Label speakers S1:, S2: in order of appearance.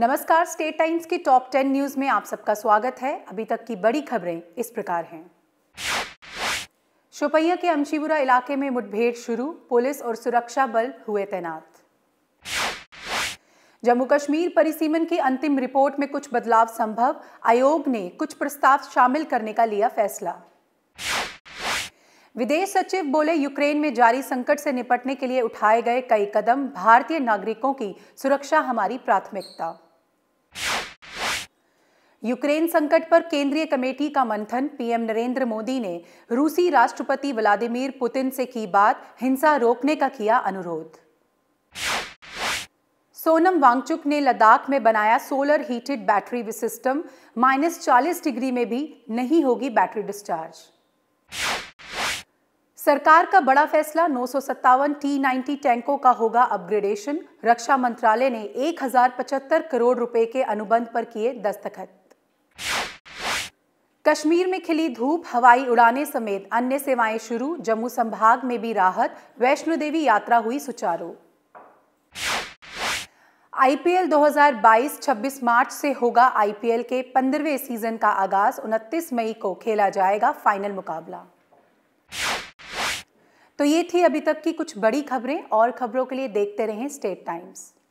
S1: नमस्कार state times की top ten news में आप सबका स्वागत है अभी तक की बड़ी खबरें इस प्रकार हैं शोपैया के अमशीपुरा इलाके में मुठभेड़ शुरू पुलिस और सुरक्षा बल हुए तैनात जम्मू कश्मीर परिसीमन की अंतिम रिपोर्ट में कुछ बदलाव संभव आयोग ने कुछ प्रस्ताव शामिल करने का लिया फैसला विदेश सचिव बोले यूक्रेन में जारी संकट से निपटने के लिए उठाए गए कई कदम भारतीय नागरिकों की सुरक्षा हमारी प्राथमिकता यूक्रेन संकट पर केंद्रीय कमेटी का मंथन पीएम नरेंद्र मोदी ने रूसी राष्ट्रपति व्लादिमीर पुतिन से की बात हिंसा रोकने का किया अनुरोध सोनम वांगचुक ने लद्दाख में बनाया solar heated battery system minus चालीस डिग्री में भी नहीं होगी बैटरी डिस्चार्ज सरकार का बड़ा फैसला नौ सौ सत्तावन टी नाइन्टी टैंकों का होगा अपग्रेडेशन रक्षा मंत्रालय ने एक हजार पचहत्तर करोड़ रुपए के अनुबंध पर किए दस्तखत कश्मीर में खिली धूप हवाई उड़ाने समेत अन्य सेवाएं शुरू जम्मू संभाग में भी राहत वैष्णो देवी यात्रा हुई सुचारू आईपीएल 2022-26 मार्च से होगा आईपीएल के पंद्रहवें सीजन का आगाज 29 मई को खेला जाएगा फाइनल मुकाबला तो ये थी अभी तक की कुछ बड़ी खबरें और खबरों के लिए देखते रहें स्टेट टाइम्स